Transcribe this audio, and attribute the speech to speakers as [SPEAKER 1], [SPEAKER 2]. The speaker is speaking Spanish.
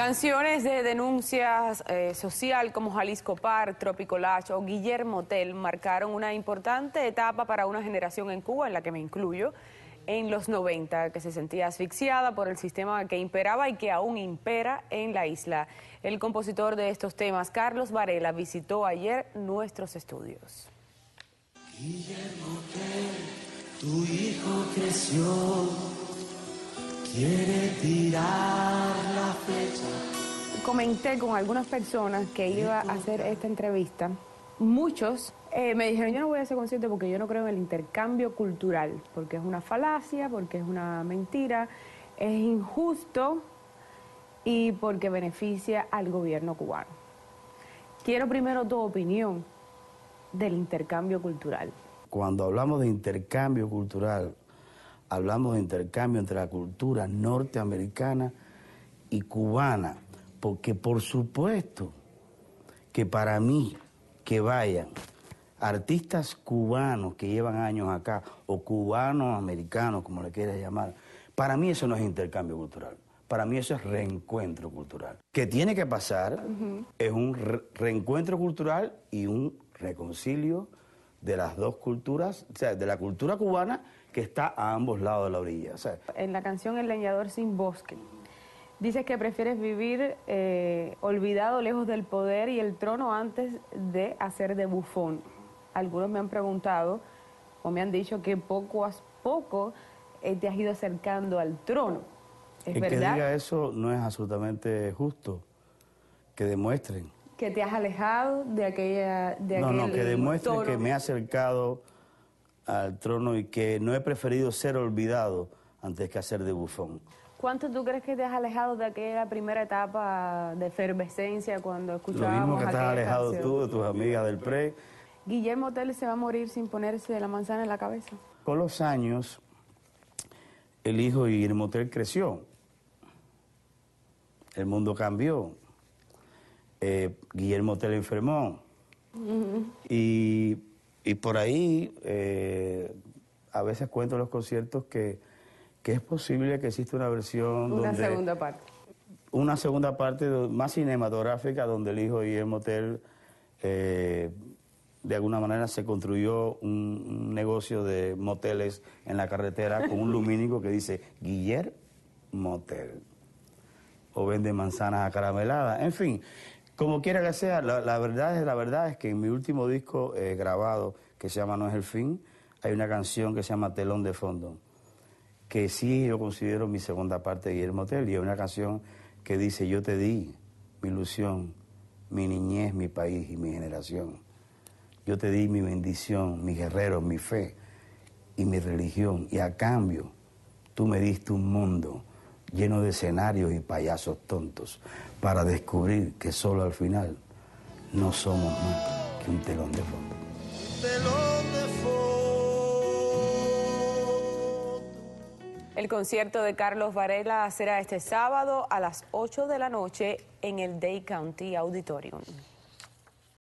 [SPEAKER 1] Canciones de denuncias eh, social como Jalisco Park, Tropicolacho o Guillermo Tell marcaron una importante etapa para una generación en Cuba, en la que me incluyo, en los 90, que se sentía asfixiada por el sistema que imperaba y que aún impera en la isla. El compositor de estos temas, Carlos Varela, visitó ayer nuestros estudios. Guillermo Tell, tu hijo creció,
[SPEAKER 2] quiere tirar
[SPEAKER 1] la fecha comenté con algunas personas que iba a hacer esta entrevista, muchos eh, me dijeron, yo no voy a ser consciente porque yo no creo en el intercambio cultural, porque es una falacia, porque es una mentira, es injusto y porque beneficia al gobierno cubano. Quiero primero tu opinión del intercambio cultural.
[SPEAKER 2] Cuando hablamos de intercambio cultural, hablamos de intercambio entre la cultura norteamericana y cubana porque por supuesto que para mí que vayan artistas cubanos que llevan años acá, o cubanos americanos, como le quieras llamar, para mí eso no es intercambio cultural. Para mí eso es reencuentro cultural. Que tiene que pasar es un reencuentro cultural y un reconcilio de las dos culturas, o sea, de la cultura cubana que está a ambos lados de la orilla.
[SPEAKER 1] en la canción El leñador sin bosque, Dices que prefieres vivir eh, olvidado lejos del poder y el trono antes de hacer de bufón. Algunos me han preguntado o me han dicho que poco a poco eh, te has ido acercando al trono. ¿Es el verdad? que diga
[SPEAKER 2] eso no es absolutamente justo. Que demuestren.
[SPEAKER 1] Que te has alejado de aquella... no, no, que demuestren que me he
[SPEAKER 2] acercado al trono y que no he preferido ser olvidado antes que hacer de bufón.
[SPEAKER 1] ¿Cuánto tú crees que te has alejado de aquella primera etapa de efervescencia cuando escuchábamos Lo mismo que estás alejado tú de
[SPEAKER 2] tus amigas del PRE.
[SPEAKER 1] Guillermo Tell se va a morir sin ponerse la manzana en la cabeza.
[SPEAKER 2] Con los años, el hijo de Guillermo Tell creció. El mundo cambió. Eh, Guillermo Tell enfermó. y, por ahí, eh, a veces cuento los conciertos que que es posible que exista una versión... Una segunda parte. Una segunda parte más cinematográfica donde el hijo y el motel de alguna manera se construyó un, negocio de moteles en la carretera con un lumínico que dice Guillermo Motel. O vende manzanas acarameladas. En fin, como quiera que sea, la, verdad, es, la verdad es que en mi último disco eh, grabado, que se llama No es el fin, hay una canción que se llama Telón de Fondo que sí yo considero mi segunda parte de Guillermo Tell, y es una canción que dice, yo te di mi ilusión, mi niñez, mi país y mi generación. Yo te di mi bendición, mi guerrero, mi fe y mi religión, y a cambio tú me diste un mundo lleno de escenarios y payasos tontos para descubrir que solo al final no somos más que un telón de Telón de fondo.
[SPEAKER 1] El concierto de Carlos Varela será este sábado a las 8 de la noche en el Day County Auditorium.